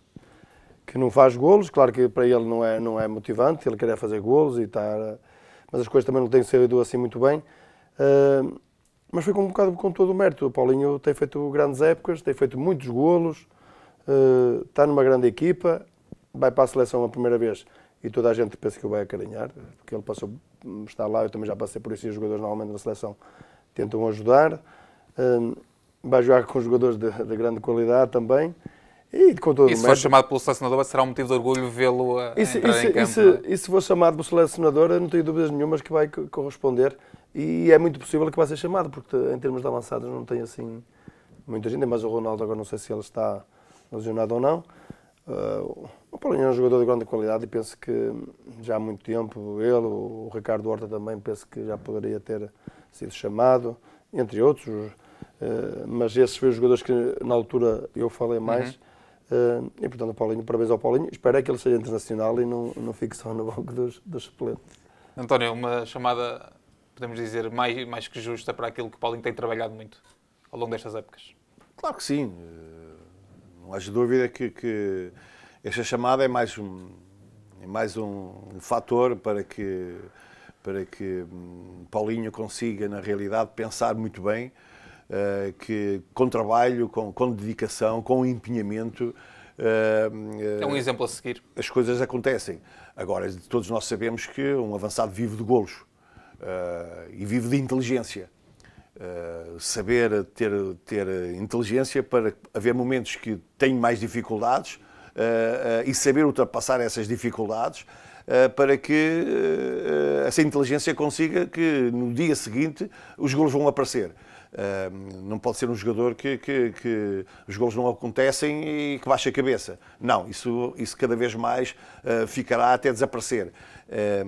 Speaker 3: que não faz golos, claro que para ele não é, não é motivante, ele quer fazer golos e estar, eh, mas as coisas também não têm saído assim muito bem. Uh, mas foi convocado com todo o mérito. O Paulinho tem feito grandes épocas, tem feito muitos golos, uh, está numa grande equipa, vai para a seleção a primeira vez e toda a gente pensa que o vai acarinhar, porque ele passou, está lá, eu também já passei por isso e os jogadores normalmente na seleção tentam ajudar. Uh, vai jogar com jogadores de, de grande qualidade também. E, com todo e se for chamado
Speaker 1: pelo selecionador, será um motivo de orgulho vê-lo a eh, entrar em campo? Isso,
Speaker 3: e se for chamado pelo selecionador, não tenho dúvidas nenhumas que vai corresponder. E é muito possível que vá ser chamado, porque em termos de avançados não tem assim muita gente. Mas o Ronaldo, agora não sei se ele está lesionado ou não. Uh, o Paulinho é um jogador de grande qualidade e penso que hum, já há muito tempo ele, o Ricardo Horta também, penso que já poderia ter sido chamado, entre outros. Uh, mas esses foram os jogadores que na altura eu falei mais. Uhum Uh, e portanto, Paulinho, parabéns ao Paulinho. Espero é que ele seja internacional e não, não fique só no banco dos, dos suplentes.
Speaker 1: António, uma chamada, podemos dizer, mais, mais que justa para aquilo que o Paulinho tem trabalhado muito ao longo destas épocas.
Speaker 2: Claro que sim. Eh, não haja dúvida que, que esta chamada é mais um, é mais um fator para que, para que hum, Paulinho consiga, na realidade, pensar muito bem uh, que com trabalho, com, com dedicação, com empenhamento. Uh, é um exemplo a seguir. As coisas acontecem. Agora, todos nós sabemos que um avançado vive de golos eh, e vive de inteligência. saber ter, ter inteligência para haver momentos que tem mais dificuldades e saber ultrapassar essas dificuldades para que essa inteligência consiga que no dia seguinte os golos vão aparecer não pode ser um jogador que, que, que, os golos não acontecem e que baixa a cabeça. Não, isso, isso cada vez mais ah, ficará até desaparecer.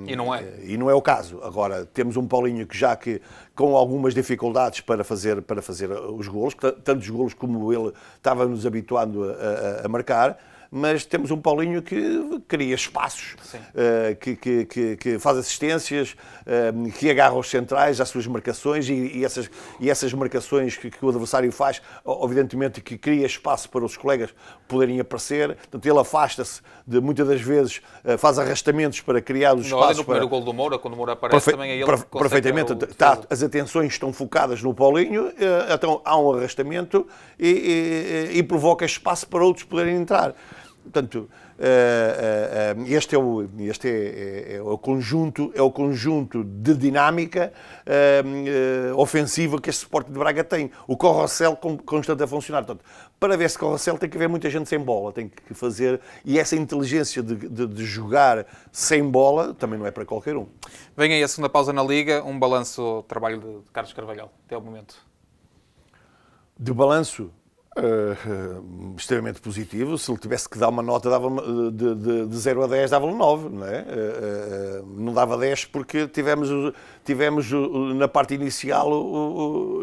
Speaker 2: E não é. E não é o caso. Agora, temos um Paulinho que já que com algumas dificuldades para fazer, para fazer os golos, tantos golos como ele estava nos habituando a, a, a marcar, mas temos um Paulinho que cria espaços, uh, que, que, que, que, faz assistências, uh, que agarra os centrais às suas marcações e, e, essas, e essas marcações que, o adversário faz, evidentemente que cria espaço para os colegas poderem aparecer. Portanto, ele afasta-se de muitas das vezes, uh, faz arrastamentos para criar os espaços. Olha, no primeiro para... gol
Speaker 1: do Moura, quando o Moura aparece, Perfe... também é ele Perfe... que Perfeitamente,
Speaker 2: tá, as atenções estão focadas no Paulinho, então há um arrastamento e, e, e provoca espaço para outros poderem entrar. Portanto, eh, eh, eh, este é o, este é, é, é, o conjunto, é o conjunto de dinâmica ofensiva que este Sporting de Braga tem. O carrossel constante a funcionar. Portanto, para ver esse carrossel tem que haver muita gente sem bola, tem que fazer... E essa inteligência de, de, de jogar sem bola também não é para qualquer um.
Speaker 1: Vem aí a segunda pausa na Liga, um balanço do trabalho de Carlos Carvalhal, até o momento.
Speaker 2: De balanço? Uh, extremamente positivo. Se ele tivesse que dar uma nota dava eh, de, de, de 0 a 10, dava-lhe 9. Não, é? Uh, uh, não dava 10 porque tivemos, tivemos na parte inicial,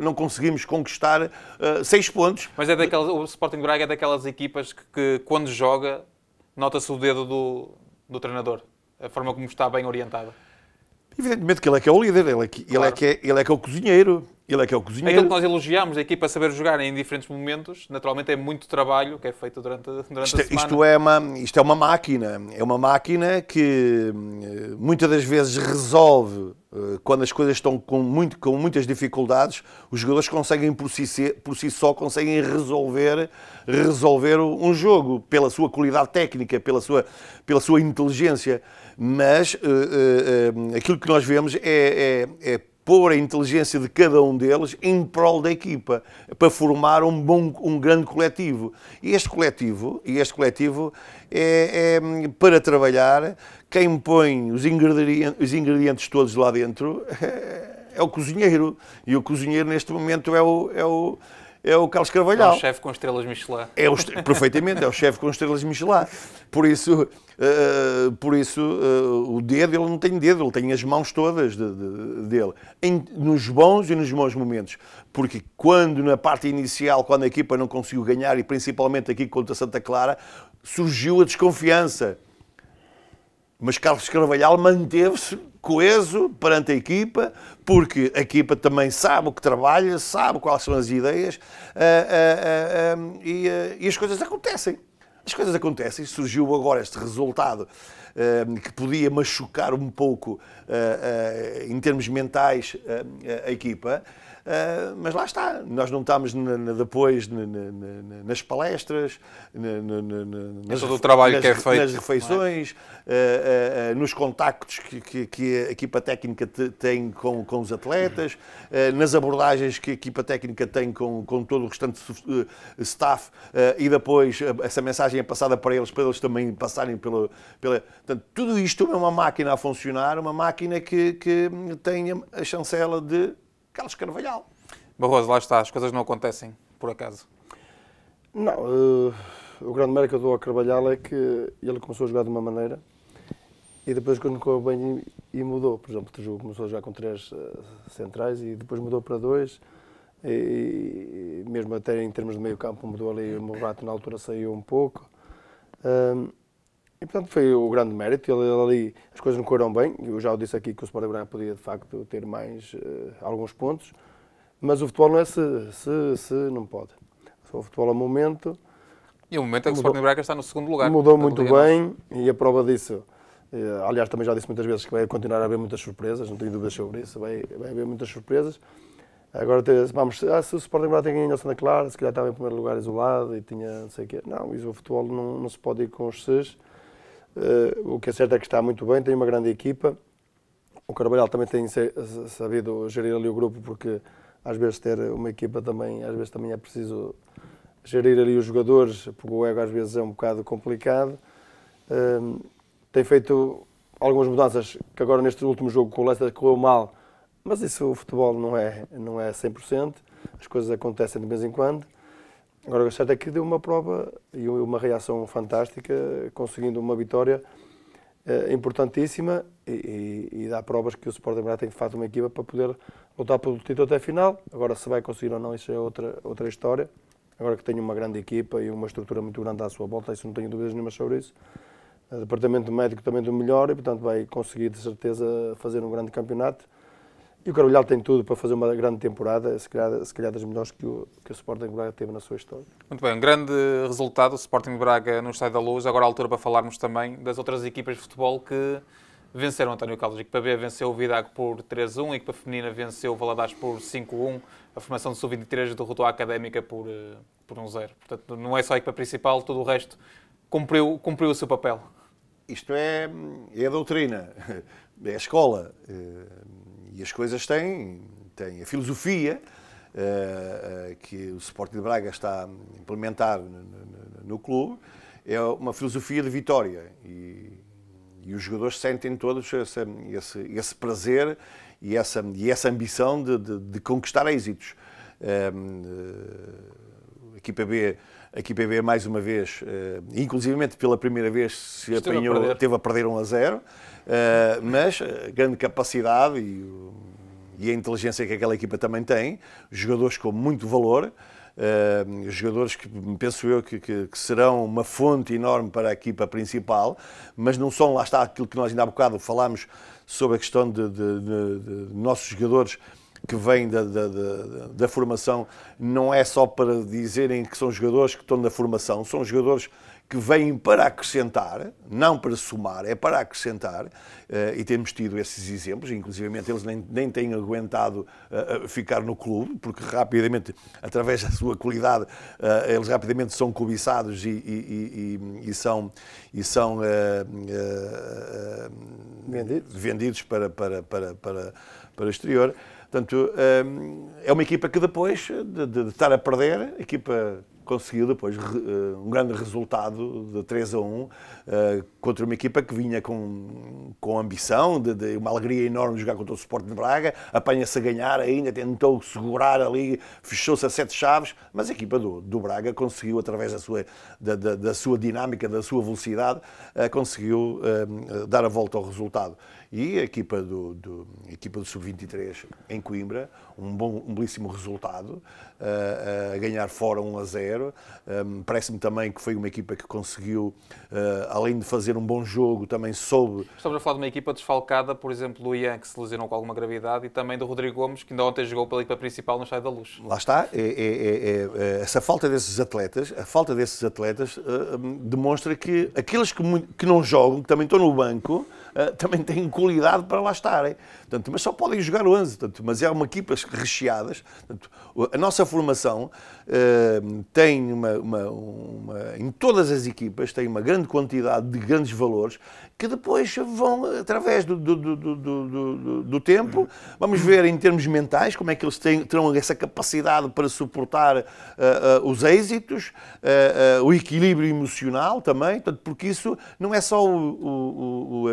Speaker 2: não conseguimos conquistar 6 pontos.
Speaker 1: Mas é daquelas, o Sporting Braga é daquelas equipas que, que quando joga, nota-se o dedo do, do treinador, a forma como está bem orientada.
Speaker 2: Evidentemente que ele é que é o líder, ele é que, claro. ele é, que é, ele é, que é o cozinheiro. Ele é que é o cozinheiro. Aquilo que nós
Speaker 1: elogiamos a equipa saber jogar em diferentes momentos, naturalmente é muito trabalho que é feito durante, durante isto, a é, semana. Isto
Speaker 2: é, uma, isto é uma máquina. É uma máquina que eh, muitas das vezes resolve, eh, quando as coisas estão com, muito, com muitas dificuldades, os jogadores conseguem por si, por si só conseguem resolver, resolver um jogo pela sua qualidade técnica, pela sua, pela sua inteligência. Mas eh, aquilo que nós vemos é, é, é pôr a inteligência de cada um deles em prol da equipa, para formar um, bom, um grande coletivo. E este coletivo, e este coletivo é, é para trabalhar, quem põe os ingredientes, os ingredientes todos lá dentro é, é o cozinheiro. E o cozinheiro, neste momento, é o, é o é o Carlos Carvalhal. É o
Speaker 1: chefe com estrelas Michelin. É o, perfeitamente, é o
Speaker 2: chefe com estrelas Michelin. Por isso, uh, por isso uh, o dedo, ele não tem dedo, ele tem as mãos todas de, de, dele. Em, nos bons e nos maus momentos. Porque quando na parte inicial, quando a equipa não conseguiu ganhar, e principalmente aqui contra Santa Clara, surgiu a desconfiança. Mas Carlos Carvalhal manteve-se coeso perante a equipa, porque a equipa também sabe o que trabalha, sabe quais são as ideias uh, uh, uh, e, eh, e, as coisas acontecem. As coisas acontecem. Surgiu agora este resultado eh, que podia machucar um pouco, eh, em termos mentais, a equipa. Ah, mas lá está, nós não estamos na, na, depois na, nas palestras, nas, trabalho nas, que é feito, nas refeições, é? Uh, uh, nos contactos que, que, que, a equipa técnica tem com, com os atletas, uhum. nas abordagens que a equipa técnica tem com, com todo o restante ah, staff e depois essa mensagem é passada para eles, para eles também passarem pela. pela... Portanto, tudo isto é uma máquina a funcionar, uma máquina
Speaker 3: que, que tem a chancela de Carlos Carvalhal.
Speaker 1: Barroso, lá está, as coisas não acontecem, por acaso.
Speaker 3: Não, uh, o grande mérito que eu dou a Carvalhal é que ele começou a jogar de uma maneira e depois quando bem e, mudou. Por exemplo, o jogo começou a jogar com três uh, centrais e depois mudou para dois. E, e, mesmo até em termos de meio campo mudou ali, o Morato na altura saiu um pouco. E portanto foi o grande mérito, ele, ele, ali as coisas não correram bem, eu já o disse aqui que o Sporting Braga podia de facto ter mais uh, alguns pontos, mas o futebol não é se, se, se não pode. O futebol é momento.
Speaker 1: E o momento é que mudou, o Sporting Braga está no segundo lugar. Mudou muito bem
Speaker 3: e a prova disso, uh, aliás também já disse muitas vezes que vai continuar a haver muitas surpresas, não tenho dúvidas sobre isso, vai, vai haver muitas surpresas. Agora vamos, ah, se o Sporting Braga tem ganho a Santa Clara, se calhar estava em primeiro lugar isolado e tinha não sei o quê. Não, isso, o futebol não, não se pode ir com os seus Uh, o que é certo é que está muito bem, tem uma grande equipa. O Carvalhal também tem sabido gerir ali o grupo, porque às vezes ter uma equipa também, às vezes também é preciso gerir ali os jogadores, porque o ego às vezes é um bocado complicado. Uh, tem feito algumas mudanças que agora neste último jogo com o Leicester correu mal, mas isso o futebol não é, não é 100%, as coisas acontecem de vez em quando. Agora, o é aqui deu uma prova e uma reação fantástica, conseguindo uma vitória eh, importantíssima e, e, e, dá provas que o Sporting Braga tem de facto uma equipa para poder lutar pelo título até a final. Agora, se vai conseguir ou não, isso é outra, outra história. Agora que tem uma grande equipa e uma estrutura muito grande à sua volta, isso não tenho dúvidas nenhuma sobre isso. O departamento médico também do melhor e, portanto, vai conseguir de certeza fazer um grande campeonato. E o Carvalhal tem tudo para fazer uma grande temporada, se calhar, se calhar das melhores que o, que o Sporting Braga teve na sua história.
Speaker 1: Muito bem, um grande resultado, o Sporting Braga no Estádio da Luz. Agora é a altura para falarmos também das outras equipas de futebol que venceram António Carlos. A equipa B venceu o Vidago por 3-1, a equipa feminina venceu o Valadares por 5-1, a formação de sub-23 derrotou a Académica por, eh, por 1-0. Portanto, não é só a equipa principal, todo o resto cumpriu, cumpriu o seu papel.
Speaker 2: Isto é, é a doutrina, é a escola eh, e as coisas têm, têm a filosofia uh, uh, que o Sporting de Braga está a implementar no, no, no clube, é uma filosofia de vitória e, e os jogadores sentem todos esse, esse, esse prazer e essa, e essa ambição de, de, de conquistar êxitos. Ehm, eh, a equipa B a QPB, mais uma vez, uh, inclusivamente pela primeira vez, se Esteve apanhou, a teve a perder 1 a 0, uh, eh, mas eh, grande capacidade e, e, a inteligência que aquela equipa também tem, jogadores com muito valor, Uh, jogadores que penso eu que, que, que, serão uma fonte enorme para a equipa principal, mas não são, lá está aquilo que nós ainda há bocado falámos sobre a questão de, de, de, de nossos jogadores que vem da, da, da, da, formação não é só para dizerem que são jogadores que estão na formação, são jogadores que vêm para acrescentar, não para somar, é para acrescentar, eh, e temos tido esses exemplos, inclusive eles nem, nem têm aguentado eh, eh, ficar no clube, porque rapidamente, através da sua qualidade, eles rapidamente são cobiçados e, e, e, e são, e são uh, uh, vendidos, vendidos para, para, para, para, para o exterior. Portanto, hum, é uma equipa que depois de, de, de estar a perder, a equipa conseguiu depois eh, um grande resultado de 3 a 1 eh, contra uma equipa que vinha com, com ambição, de, de uma alegria enorme de jogar contra o suporte de Braga, apanha-se a ganhar ainda, tentou segurar ali, fechou-se a sete chaves, mas a equipa do, do Braga conseguiu, através da sua, da, da, da sua dinâmica, da sua velocidade, eh, conseguiu dar a volta ao resultado. E a equipa do, do a equipa do Sub-23 em Coimbra um, bom, um belíssimo resultado, eh, a ganhar fora 1 a 0. Ehm, parece-me também que foi uma equipa que conseguiu, eh, além de fazer um bom jogo, também soube.
Speaker 1: Estamos a falar de uma equipa desfalcada, por exemplo, do Ian, que se lesionou com alguma gravidade, e também do Rodrigo Gomes, que ainda ontem jogou pela equipa principal no Estádio da Luz. Lá
Speaker 2: está. É, é, é, é, é essa falta desses atletas, a falta desses atletas eh, demonstra que aqueles que, que não jogam, que também estão no banco, também têm qualidade para lá estarem. Portanto, mas só podem jogar 11. Portanto, mas é uma equipa recheadas. A nossa formação uh, tem uma, uma, uma, em todas as equipas, tem uma grande quantidade de grandes valores que depois vão, através do, do, do, do, do tempo, vamos ver em termos mentais como é que eles têm, terão essa capacidade para suportar uh, uh, os êxitos, o equilíbrio emocional também, portanto, porque isso não é só o, o, o,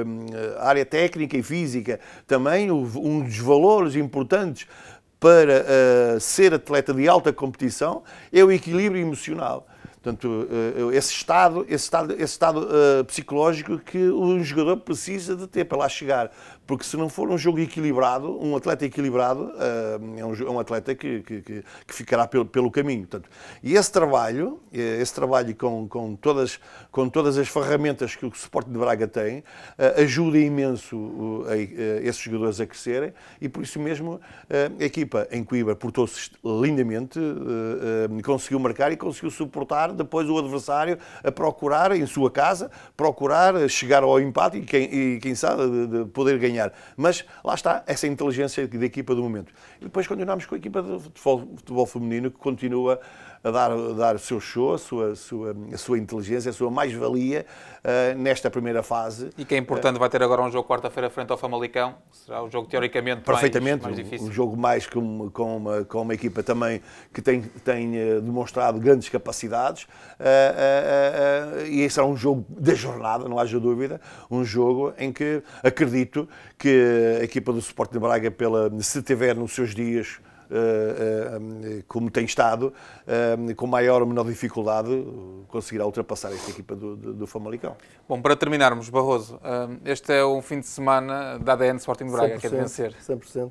Speaker 2: a área técnica e física, também um dos valores importantes para uh, ser atleta de alta competição é o equilíbrio emocional. Portanto, uh, esse estado, esse estado, esse estado uh, psicológico que o jogador precisa de ter para lá chegar porque se não for um jogo equilibrado, um atleta equilibrado eh, é, é um, atleta que, que, que ficará pelo, pelo, caminho. Portanto, e esse trabalho, eh, esse trabalho com, com, todas, com todas as ferramentas que o Sporting de Braga tem, eh, ajuda imenso esses jogadores a crescerem e por isso mesmo a equipa em Coimbra portou-se lindamente, conseguiu marcar e conseguiu suportar depois o adversário a procurar em sua casa, procurar chegar ao empate e quem, e quem sabe poder ganhar ganhar. Mas lá está essa inteligência da equipa do momento. E depois continuamos com a equipa de futebol, futebol feminino que continua a dar, a dar o seu show, a sua, sua, a sua inteligência, a sua mais-valia
Speaker 1: uh, nesta primeira fase. E que é importante, vai ter agora um jogo quarta-feira frente ao Famalicão, será um jogo teoricamente Perfeitamente, mais, mais difícil. um
Speaker 2: jogo mais com, com, uma, com uma equipa também que tem, tem eh, demonstrado grandes capacidades, uh, uh, e esse será um jogo da jornada, não haja dúvida, um jogo em que acredito que a equipa do Sporting de Braga, pela, se tiver nos seus dias eh, eh, como tem estado, eh, com maior ou menor dificuldade, conseguirá ultrapassar esta equipa do, do,
Speaker 1: Famalicão. Bom, para terminarmos, Barroso, este é um fim de semana da ADN Sporting Braga, quer é vencer.
Speaker 3: 100%.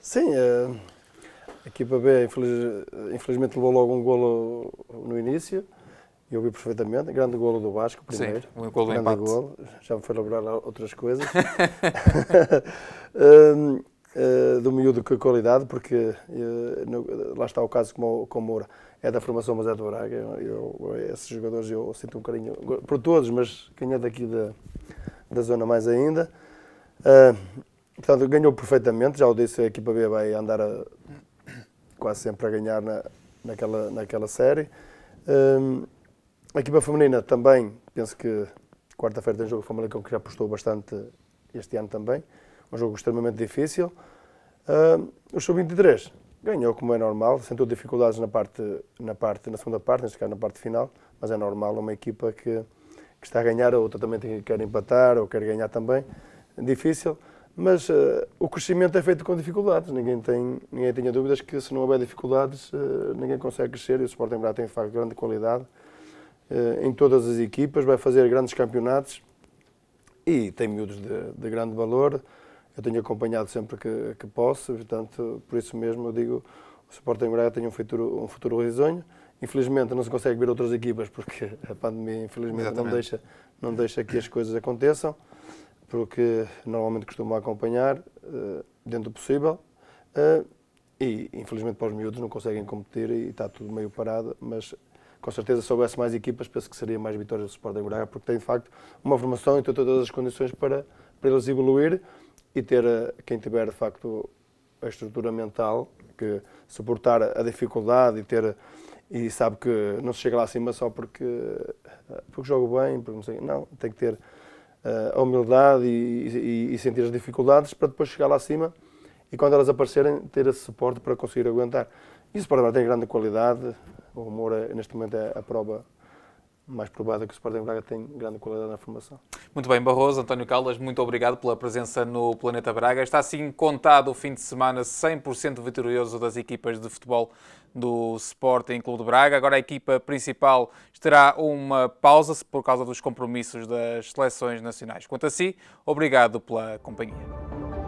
Speaker 3: Sim, a equipa B infeliz, infelizmente levou logo um golo no início, eu vi perfeitamente. Grande golo do Vasco, primeiro. Sim, um golo empate. Golo. Já me foi lembrar outras coisas. Eh, do miúdo que qualidade, porque uh, no, lá está o caso com o, com o Moura. É da formação, mas é do Braga. Eu, eu, esses jogadores eu sinto um carinho por todos, mas quem é daqui da, da zona mais ainda. Uh, portanto, ganhou perfeitamente. Já o disse, a equipa B vai andar a, quase sempre a ganhar na, naquela, naquela série. Uh, a equipa feminina também, penso que quarta-feira tem jogo com o Famalicão, que já apostou bastante este ano também um jogo extremamente difícil. Uh, o Sub-23 ganhou, como é normal, sentiu dificuldades na, parte, na, parte, na segunda parte, neste caso na parte final, mas é normal é uma equipa que, que está a ganhar, a outra também quer empatar ou quer ganhar também, difícil. Mas uh, o crescimento é feito com dificuldades, ninguém, tem, ninguém tenha dúvidas que se não houver dificuldades, uh, ninguém consegue crescer e o Sporting Braga tem, de facto, grande qualidade em todas as equipas, vai fazer grandes campeonatos e tem miúdos de, de grande valor eu tenho acompanhado sempre que, que posso, portanto, por isso mesmo eu digo, o Sporting Braga tem um futuro, um futuro risonho. Infelizmente não se consegue ver outras equipas porque a pandemia infelizmente não deixa, não deixa que as coisas aconteçam, porque normalmente costumo acompanhar eh, dentro do possível. Eh, e infelizmente para os miúdos não conseguem competir e está tudo meio parado, mas com certeza se houvesse mais equipas, penso que seria mais vitórias do Sporting Braga, porque tem de facto uma formação e tem todas as condições para, para eles evoluir e ter eh, quem tiver de facto a estrutura mental que suportar a dificuldade e ter e sabe que não se chega lá acima só porque eh, porque jogo bem porque não, sei, não tem que ter eh, a humildade e, e, e, sentir as dificuldades para depois chegar lá acima e quando elas aparecerem ter esse suporte para conseguir aguentar isso para tem grande qualidade o humor neste momento é a prova mais é que o Sporting Braga tem
Speaker 1: grande qualidade na formação. Muito bem, Barroso, António Caldas, muito obrigado pela presença no Planeta Braga. Está assim contado o fim de semana 100% vitorioso das equipas de futebol do Sporting Clube de Braga. Agora a equipa principal terá uma pausa por causa dos compromissos das seleções nacionais. Quanto a si, obrigado pela companhia.